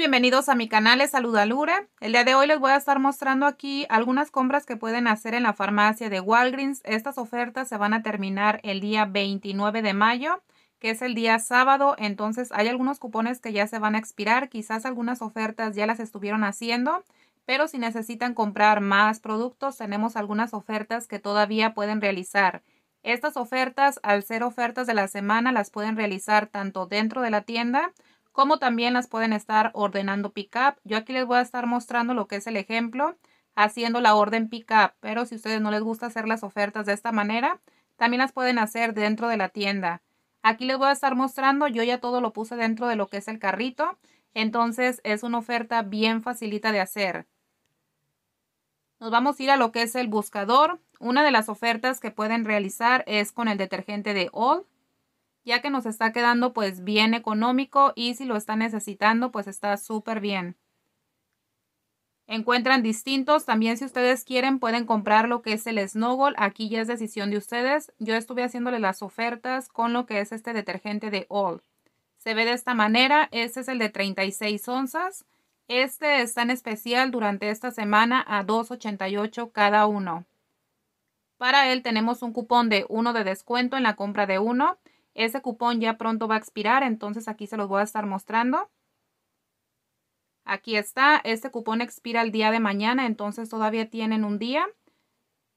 bienvenidos a mi canal, les saluda Lure. El día de hoy les voy a estar mostrando aquí algunas compras que pueden hacer en la farmacia de Walgreens. Estas ofertas se van a terminar el día 29 de mayo, que es el día sábado, entonces hay algunos cupones que ya se van a expirar, quizás algunas ofertas ya las estuvieron haciendo, pero si necesitan comprar más productos, tenemos algunas ofertas que todavía pueden realizar. Estas ofertas, al ser ofertas de la semana, las pueden realizar tanto dentro de la tienda, como también las pueden estar ordenando pickup. Yo aquí les voy a estar mostrando lo que es el ejemplo haciendo la orden pickup, pero si ustedes no les gusta hacer las ofertas de esta manera, también las pueden hacer dentro de la tienda. Aquí les voy a estar mostrando, yo ya todo lo puse dentro de lo que es el carrito, entonces es una oferta bien facilita de hacer. Nos vamos a ir a lo que es el buscador. Una de las ofertas que pueden realizar es con el detergente de All ya que nos está quedando pues bien económico y si lo está necesitando pues está súper bien. Encuentran distintos, también si ustedes quieren pueden comprar lo que es el Snowball, aquí ya es decisión de ustedes. Yo estuve haciéndole las ofertas con lo que es este detergente de All. Se ve de esta manera, este es el de 36 onzas. Este está en especial durante esta semana a 2.88 cada uno. Para él tenemos un cupón de uno de descuento en la compra de uno ese cupón ya pronto va a expirar, entonces aquí se los voy a estar mostrando. Aquí está, este cupón expira el día de mañana, entonces todavía tienen un día.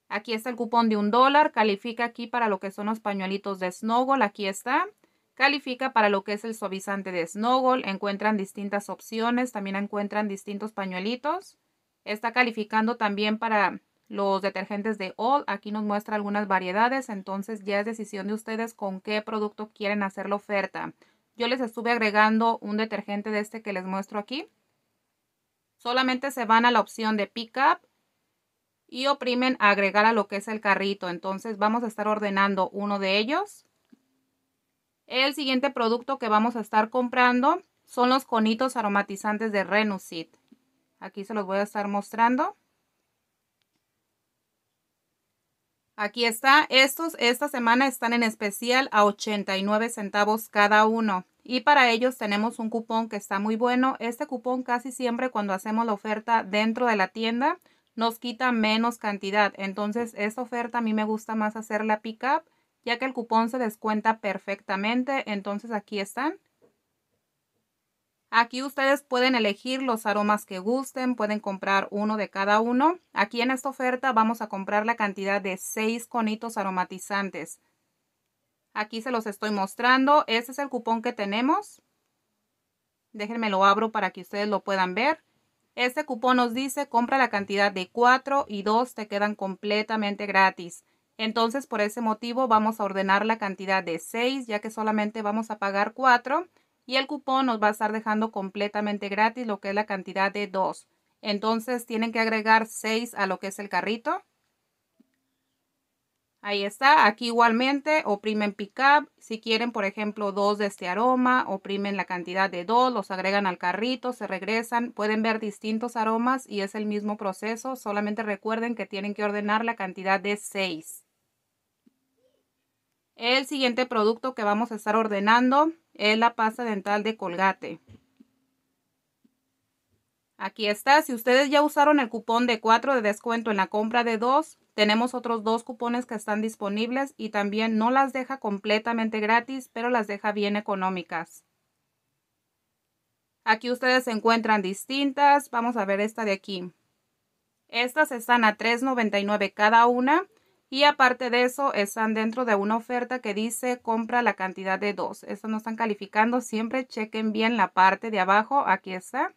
Aquí está el cupón de un dólar, califica aquí para lo que son los pañuelitos de Snowball, aquí está. Califica para lo que es el suavizante de Snowball, encuentran distintas opciones, también encuentran distintos pañuelitos. Está calificando también para los detergentes de All. Aquí nos muestra algunas variedades, entonces ya es decisión de ustedes con qué producto quieren hacer la oferta. Yo les estuve agregando un detergente de este que les muestro aquí. Solamente se van a la opción de Pick Up y oprimen agregar a lo que es el carrito. Entonces vamos a estar ordenando uno de ellos. El siguiente producto que vamos a estar comprando son los conitos aromatizantes de Renusit. Aquí se los voy a estar mostrando. Aquí está, estos esta semana están en especial a 89 centavos cada uno. Y para ellos tenemos un cupón que está muy bueno. Este cupón casi siempre cuando hacemos la oferta dentro de la tienda nos quita menos cantidad. Entonces esta oferta a mí me gusta más hacer la pick up ya que el cupón se descuenta perfectamente. Entonces aquí están. Aquí ustedes pueden elegir los aromas que gusten, pueden comprar uno de cada uno. Aquí en esta oferta vamos a comprar la cantidad de 6 conitos aromatizantes. Aquí se los estoy mostrando. Este es el cupón que tenemos. Déjenme lo abro para que ustedes lo puedan ver. Este cupón nos dice compra la cantidad de 4 y 2 te quedan completamente gratis. Entonces por ese motivo vamos a ordenar la cantidad de 6 ya que solamente vamos a pagar cuatro y el cupón nos va a estar dejando completamente gratis lo que es la cantidad de 2. Entonces tienen que agregar 6 a lo que es el carrito. Ahí está, aquí igualmente oprimen pickup si quieren por ejemplo dos de este aroma, oprimen la cantidad de 2. los agregan al carrito, se regresan, pueden ver distintos aromas y es el mismo proceso, solamente recuerden que tienen que ordenar la cantidad de 6. El siguiente producto que vamos a estar ordenando es la pasta dental de Colgate. Aquí está. Si ustedes ya usaron el cupón de 4 de descuento en la compra de 2, tenemos otros dos cupones que están disponibles y también no las deja completamente gratis, pero las deja bien económicas. Aquí ustedes encuentran distintas. Vamos a ver esta de aquí. Estas están a $3.99 cada una y aparte de eso, están dentro de una oferta que dice compra la cantidad de dos. Eso no están calificando. Siempre chequen bien la parte de abajo. Aquí está.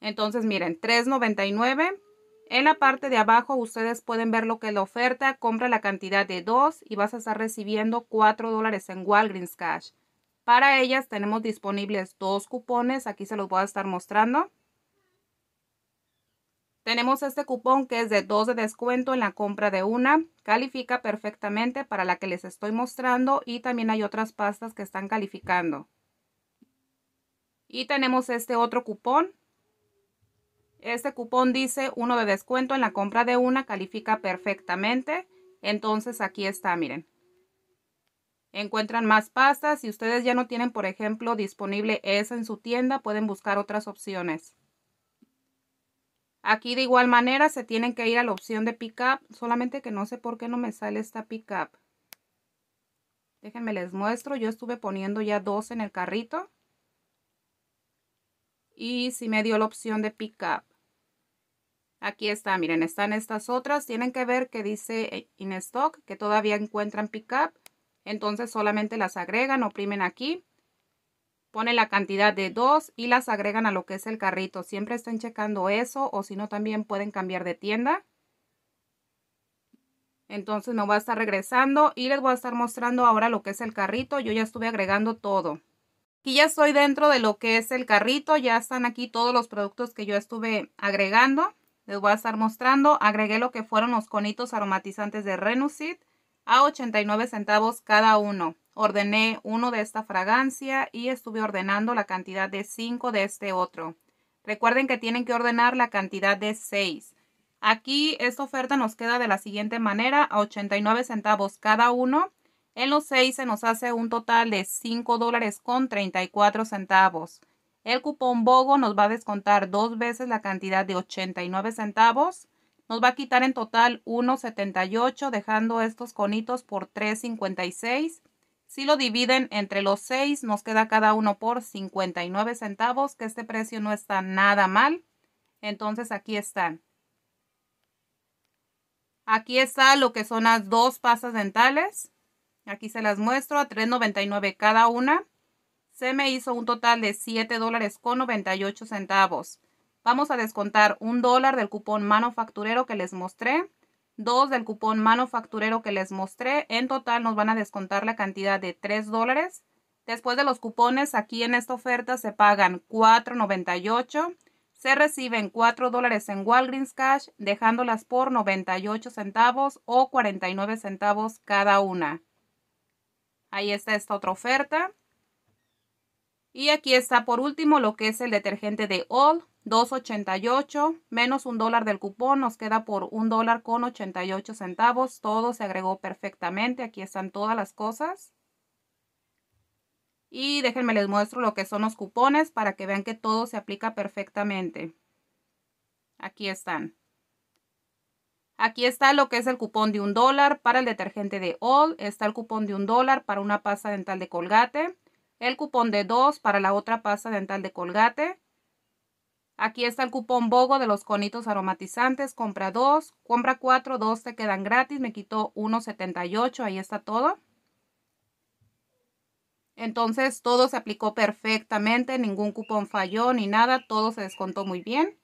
Entonces, miren, $3.99. En la parte de abajo ustedes pueden ver lo que es la oferta. Compra la cantidad de dos y vas a estar recibiendo $4 dólares en Walgreens Cash. Para ellas tenemos disponibles dos cupones. Aquí se los voy a estar mostrando. Tenemos este cupón que es de 2 de descuento en la compra de una. Califica perfectamente para la que les estoy mostrando y también hay otras pastas que están calificando. Y tenemos este otro cupón. Este cupón dice 1 de descuento en la compra de una, califica perfectamente. Entonces aquí está, miren. Encuentran más pastas. Si ustedes ya no tienen, por ejemplo, disponible esa en su tienda, pueden buscar otras opciones. Aquí de igual manera se tienen que ir a la opción de pickup, solamente que no sé por qué no me sale esta pickup. Déjenme les muestro, yo estuve poniendo ya dos en el carrito. Y si me dio la opción de up. Aquí está, miren, están estas otras. Tienen que ver que dice eh, in stock, que todavía encuentran pickup. Entonces solamente las agregan, oprimen aquí Pone la cantidad de dos y las agregan a lo que es el carrito. Siempre estén checando eso o si no también pueden cambiar de tienda. Entonces me voy a estar regresando y les voy a estar mostrando ahora lo que es el carrito. Yo ya estuve agregando todo. Aquí ya estoy dentro de lo que es el carrito. Ya están aquí todos los productos que yo estuve agregando. Les voy a estar mostrando. Agregué lo que fueron los conitos aromatizantes de Renucid a 89 centavos cada uno. Ordené uno de esta fragancia y estuve ordenando la cantidad de cinco de este otro. Recuerden que tienen que ordenar la cantidad de seis. Aquí esta oferta nos queda de la siguiente manera, a 89 centavos cada uno. En los seis se nos hace un total de 5 dólares con 34 centavos. El cupón BOGO nos va a descontar dos veces la cantidad de 89 centavos. Nos va a quitar en total 1.78 dejando estos conitos por 3.56. Si lo dividen entre los 6, nos queda cada uno por 59 centavos, que este precio no está nada mal. Entonces aquí están. Aquí está lo que son las dos pasas dentales. Aquí se las muestro a $3.99 cada una. Se me hizo un total de $7 dólares con 98 centavos. Vamos a descontar un dólar del cupón manufacturero que les mostré dos del cupón manufacturero que les mostré. En total nos van a descontar la cantidad de 3 dólares. Después de los cupones, aquí en esta oferta se pagan $4.98. Se reciben 4 dólares en Walgreens Cash, dejándolas por 98 centavos o 49 centavos cada una. Ahí está esta otra oferta. Y aquí está por último lo que es el detergente de All 2.88 menos un dólar del cupón nos queda por un dólar con 88 centavos. Todo se agregó perfectamente. Aquí están todas las cosas. Y déjenme les muestro lo que son los cupones para que vean que todo se aplica perfectamente. Aquí están. Aquí está lo que es el cupón de un dólar para el detergente de All. Está el cupón de un dólar para una pasta dental de Colgate. El cupón de dos para la otra pasta dental de Colgate Aquí está el cupón BOGO de los conitos aromatizantes. Compra dos, compra cuatro, dos te quedan gratis. Me quitó 1.78, ahí está todo. Entonces todo se aplicó perfectamente, ningún cupón falló ni nada, todo se descontó muy bien.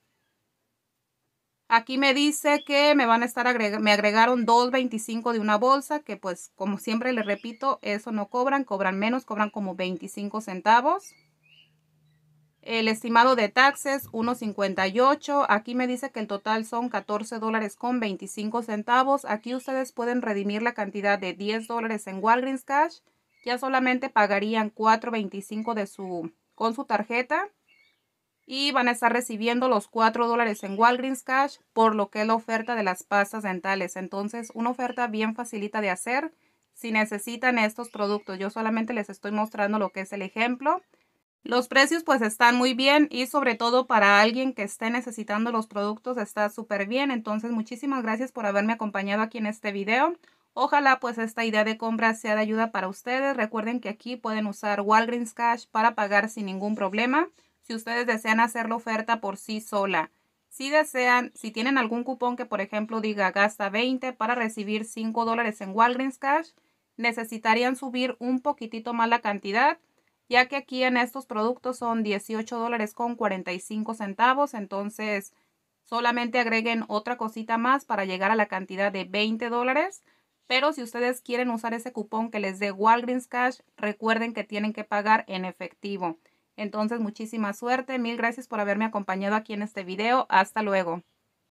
Aquí me dice que me van a estar me agregaron 2.25 de una bolsa, que pues como siempre les repito, eso no cobran, cobran menos, cobran como 25 centavos. El estimado de taxes, 1.58. Aquí me dice que el total son 14 dólares con 25 centavos. Aquí ustedes pueden redimir la cantidad de 10 dólares en Walgreens Cash. Ya solamente pagarían 4.25 de su, con su tarjeta. Y van a estar recibiendo los 4 dólares en Walgreens Cash por lo que es la oferta de las pastas dentales. Entonces, una oferta bien facilita de hacer si necesitan estos productos. Yo solamente les estoy mostrando lo que es el ejemplo. Los precios pues están muy bien y sobre todo para alguien que esté necesitando los productos está súper bien. Entonces muchísimas gracias por haberme acompañado aquí en este video. Ojalá pues esta idea de compra sea de ayuda para ustedes. Recuerden que aquí pueden usar Walgreens Cash para pagar sin ningún problema si ustedes desean hacer la oferta por sí sola. Si desean, si tienen algún cupón que por ejemplo diga gasta 20 para recibir 5 dólares en Walgreens Cash, necesitarían subir un poquitito más la cantidad ya que aquí en estos productos son 18 dólares con 45 centavos, entonces solamente agreguen otra cosita más para llegar a la cantidad de 20 dólares. Pero si ustedes quieren usar ese cupón que les dé Walgreens Cash, recuerden que tienen que pagar en efectivo. Entonces, muchísima suerte. Mil gracias por haberme acompañado aquí en este video. Hasta luego.